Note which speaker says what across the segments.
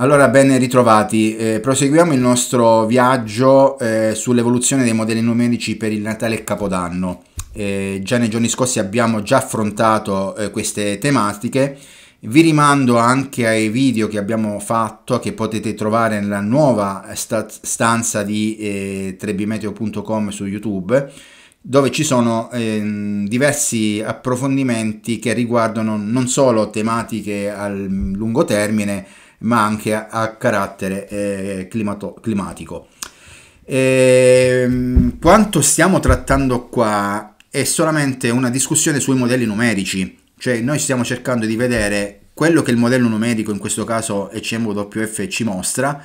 Speaker 1: Allora, ben ritrovati. Eh, proseguiamo il nostro viaggio eh, sull'evoluzione dei modelli numerici per il Natale e Capodanno. Eh, già nei giorni scorsi abbiamo già affrontato eh, queste tematiche. Vi rimando anche ai video che abbiamo fatto che potete trovare nella nuova stanza di 3bmeteo.com eh, su YouTube dove ci sono eh, diversi approfondimenti che riguardano non solo tematiche a lungo termine, ma anche a, a carattere eh, climato, climatico. E, ehm, quanto stiamo trattando qua è solamente una discussione sui modelli numerici, cioè noi stiamo cercando di vedere quello che il modello numerico, in questo caso ECMWF, ci mostra,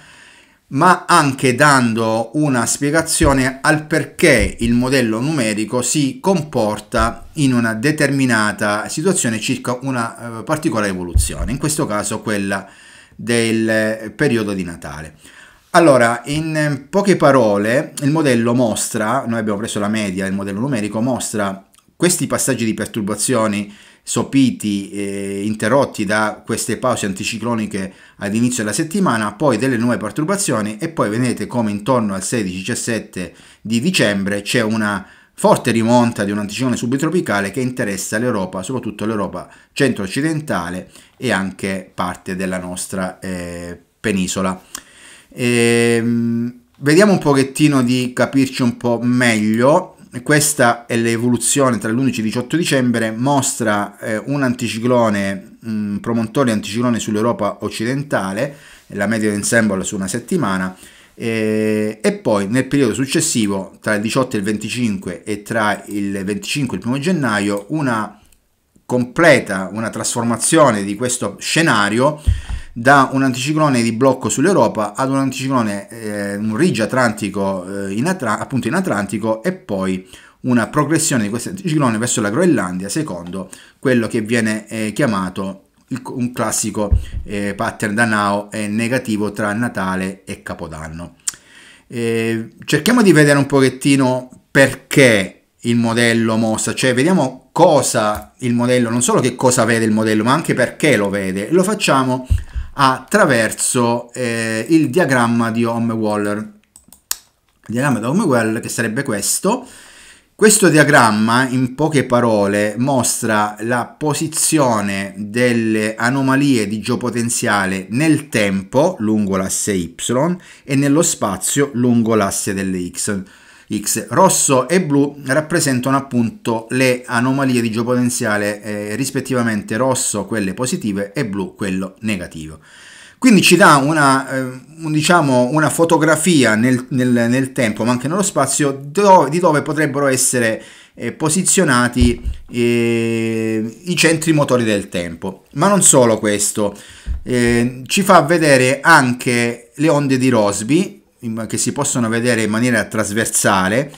Speaker 1: ma anche dando una spiegazione al perché il modello numerico si comporta in una determinata situazione circa una eh, particolare evoluzione, in questo caso quella del eh, periodo di Natale. Allora, in eh, poche parole, il modello mostra, noi abbiamo preso la media, il modello numerico mostra questi passaggi di perturbazioni sopiti e interrotti da queste pause anticicloniche all'inizio della settimana, poi delle nuove perturbazioni e poi vedete come intorno al 16-17 di dicembre c'è una Forte rimonta di un anticiclone subtropicale che interessa l'Europa, soprattutto l'Europa centro-occidentale e anche parte della nostra eh, penisola. Ehm, vediamo un pochettino di capirci un po' meglio. Questa è l'evoluzione tra l'11 e il 18 dicembre, mostra eh, un anticiclone, un promontorio anticiclone sull'Europa occidentale, la media ensemble su una settimana, e, eh, e poi nel periodo successivo, tra il 18 e il 25 e tra il 25 e il 1 gennaio, una completa, una trasformazione di questo scenario da un anticiclone di blocco sull'Europa ad un anticiclone, eh, un ridge atlantico eh, in Atla- appunto in Atlantico e poi una progressione di questo anticiclone verso la Groenlandia secondo quello che viene eh, chiamato il, un classico eh, pattern da now è negativo tra Natale e Capodanno. Eh, cerchiamo di vedere un pochettino perché il modello mossa, cioè vediamo cosa il modello, non solo che cosa vede il modello, ma anche perché lo vede. Lo facciamo attraverso eh, il diagramma di Home Waller. Il diagramma di Home Waller che sarebbe questo, questo diagramma, in poche parole, mostra la posizione delle anomalie di geopotenziale nel tempo lungo l'asse Y e nello spazio lungo l'asse delle X. X. Rosso e blu rappresentano appunto le anomalie di geopotenziale eh, rispettivamente rosso quelle positive e blu quello negativo. Quindi ci dà una, eh, un, diciamo, una fotografia nel, nel, nel, tempo, ma anche nello spazio, do, di dove potrebbero essere eh, posizionati eh, i centri motori del tempo. Ma non solo questo, eh, ci fa vedere anche le onde di Rosby, che si possono vedere in maniera trasversale,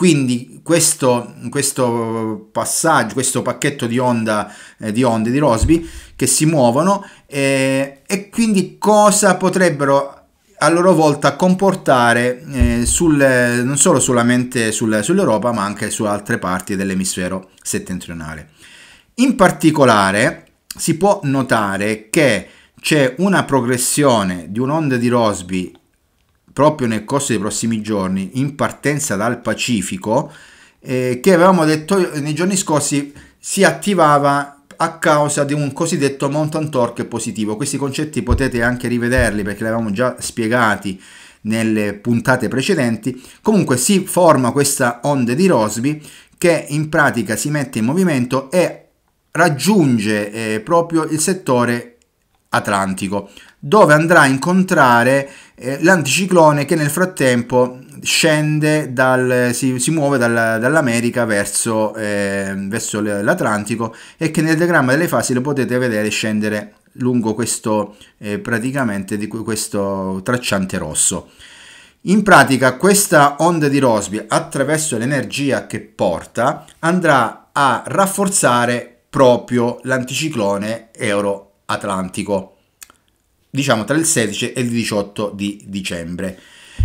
Speaker 1: quindi questo, questo, passaggio, questo pacchetto di, onda, eh, di onde di Rosby che si muovono eh, e quindi cosa potrebbero a loro volta comportare eh, sul, non solo solamente sul, sull'Europa ma anche su altre parti dell'emisfero settentrionale. In particolare si può notare che c'è una progressione di un'onda di Rosby proprio nel corso dei prossimi giorni in partenza dal Pacifico eh, che avevamo detto nei giorni scorsi si attivava a causa di un cosiddetto mountain torque positivo. Questi concetti potete anche rivederli perché li avevamo già spiegati nelle puntate precedenti. Comunque si forma questa onda di Rosby che in pratica si mette in movimento e raggiunge eh, proprio il settore Atlantico, dove andrà a incontrare eh, l'anticiclone che nel frattempo scende dal, si, si muove dal, dall'America verso, eh, verso l'Atlantico e che nel diagramma delle fasi lo potete vedere scendere lungo questo eh, praticamente di questo tracciante rosso. In pratica questa onda di Rosby attraverso l'energia che porta andrà a rafforzare proprio l'anticiclone Euro Atlantico, diciamo tra il 16 e il 18 di dicembre.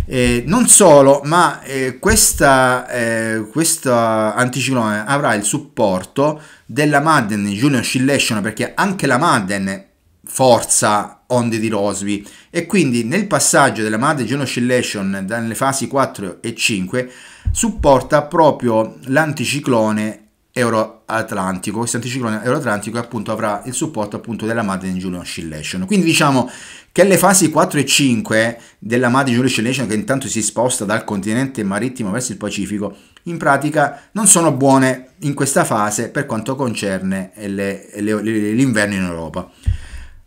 Speaker 1: Eh, non solo, ma eh, questa, eh, questo anticiclone avrà il supporto della Madden Junior Oscillation perché anche la Madden forza onde di Rosby e quindi nel passaggio della Madden Junior Oscillation dalle fasi 4 e 5 supporta proprio l'anticiclone euroatlantico, questo anticiclone euroatlantico appunto avrà il supporto appunto della Madden Julian Oscillation. Quindi diciamo che le fasi 4 e 5 della Madden Julian Oscillation che intanto si sposta dal continente marittimo verso il Pacifico, in pratica non sono buone in questa fase per quanto concerne l'inverno in Europa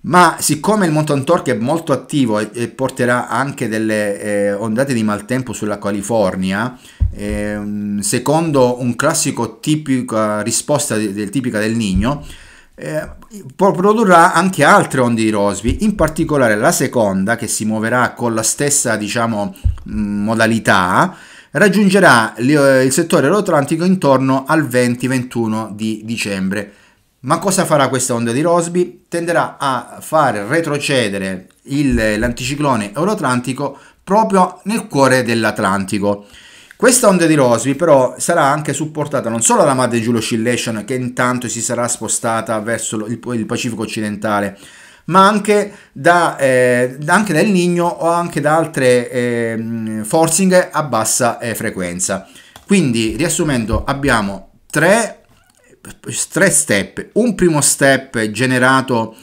Speaker 1: ma siccome il Mountain Torque è molto attivo e, e porterà anche delle eh, ondate di maltempo sulla California, eh, secondo un classico tipica risposta del, del tipica del Nino, eh, produrrà anche altre onde di Rosby, in particolare la seconda che si muoverà con la stessa diciamo, mm, modalità, raggiungerà eh, il settore euroatlantico intorno al 20-21 di dicembre ma cosa farà questa onda di Rosby? Tenderà a far retrocedere il, l'anticiclone euroatlantico proprio nel cuore dell'Atlantico. Questa onda di Rosby però sarà anche supportata non solo dalla Madre Giulio Oscillation che intanto si sarà spostata verso il, il Pacifico occidentale, ma anche, da, eh, anche dal Nigno o anche da altre eh, forcing a bassa eh, frequenza. Quindi riassumendo abbiamo tre tre step. Un primo step generato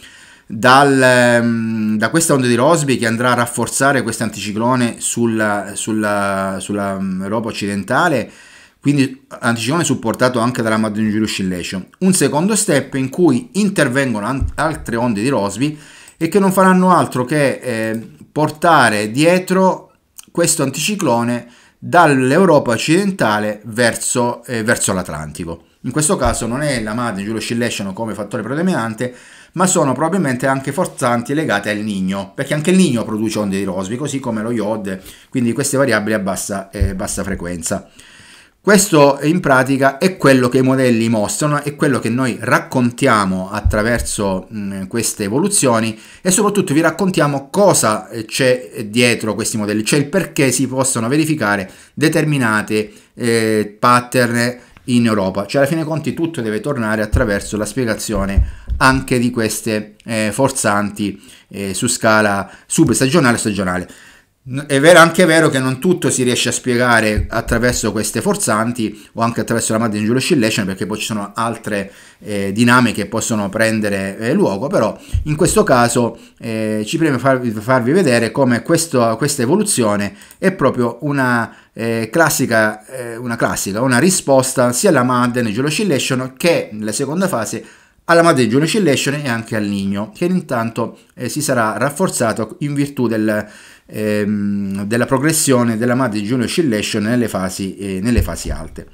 Speaker 1: dal, mm, da questa onda di Rosby che andrà a rafforzare questo anticiclone sulla, sulla, sulla Europa occidentale, quindi anticiclone supportato anche dalla Madden Oscillation. Un secondo step in cui intervengono altre onde di Rosby e che non faranno altro che eh, portare dietro questo anticiclone dall'Europa occidentale verso, eh, verso l'Atlantico. In questo caso non è la madre giù oscillation come fattore predominante, ma sono probabilmente anche forzanti legate al nigno, perché anche il nigno produce onde di Rosby, così come lo iod, quindi queste variabili a bassa, eh, bassa frequenza. Questo in pratica è quello che i modelli mostrano, è quello che noi raccontiamo attraverso mh, mm, queste evoluzioni e soprattutto vi raccontiamo cosa eh, c'è dietro questi modelli, cioè il perché si possono verificare determinate eh, pattern in Europa. Cioè alla fine conti tutto deve tornare attraverso la spiegazione anche di queste eh, forzanti eh, su scala substagionale e stagionale. È vero, anche vero che non tutto si riesce a spiegare attraverso queste forzanti o anche attraverso la Madden Jules Oscillation perché poi ci sono altre eh, dinamiche che possono prendere eh, luogo, però in questo caso eh, ci preme farvi, farvi vedere come questo, questa evoluzione è proprio una eh, classica, eh, una classica, una risposta sia alla Mad Energy Oscillation che nella seconda fase alla Mad Energy Oscillation e anche al Nino, che intanto eh, si sarà rafforzato in virtù del, ehm, della progressione della Mad Energy Oscillation nelle fasi, eh, nelle fasi alte.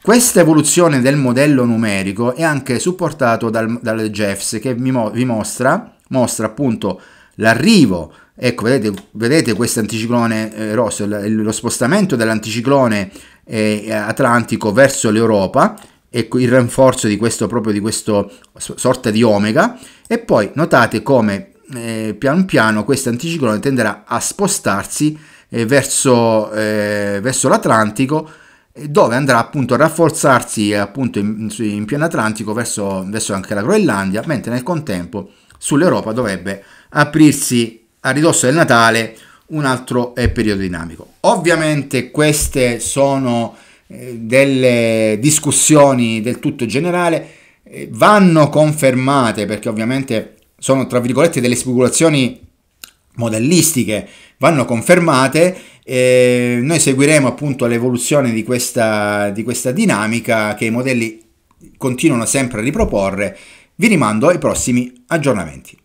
Speaker 1: Questa evoluzione del modello numerico è anche supportato dal, dal Jeffs che vi mostra, mostra appunto l'arrivo, ecco vedete, vedete questo anticiclone eh, rosso, lo spostamento dell'anticiclone eh, atlantico verso l'Europa, ecco il rinforzo di questo proprio di questa sorta di omega e poi notate come eh, pian piano questo anticiclone tenderà a spostarsi eh, verso, eh, verso l'Atlantico eh, dove andrà appunto a rafforzarsi appunto in, in piano atlantico verso, verso anche la Groenlandia, mentre nel contempo sull'Europa dovrebbe aprirsi a ridosso del Natale un altro eh, periodo dinamico. Ovviamente queste sono eh, delle discussioni del tutto generale, eh, vanno confermate perché ovviamente sono tra virgolette delle speculazioni modellistiche, vanno confermate. Eh, noi seguiremo appunto l'evoluzione di questa, di questa dinamica che i modelli continuano sempre a riproporre. Vi rimando ai prossimi aggiornamenti.